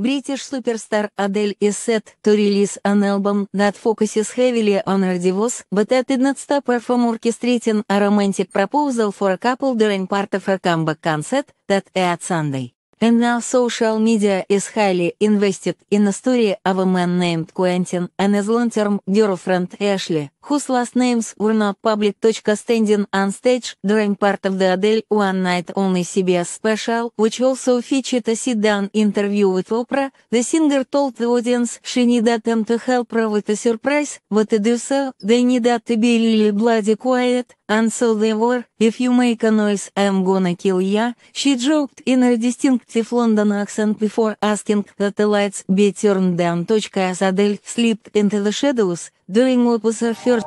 British Superstar Adele is set to release an album that focuses heavily on her divorce, but that did not stop her from orchestrating a romantic proposal for a couple during part of her comeback concert that aired Sunday. And now social media is highly invested in a story of a man named Quentin and his long-term girlfriend Ashley, whose last names were not public. Standing on stage during part of the Adele One Night Only CBS special, which also featured a sit-down interview with Oprah, the singer told the audience she needed them to help her with a surprise, but to do so, they needed to be really bloody quiet, and so they were, if you make a noise, I'm gonna kill ya, she joked in her distinctive London accent before asking that the lights be turned down. As Adele slipped into the shadows, during what was her first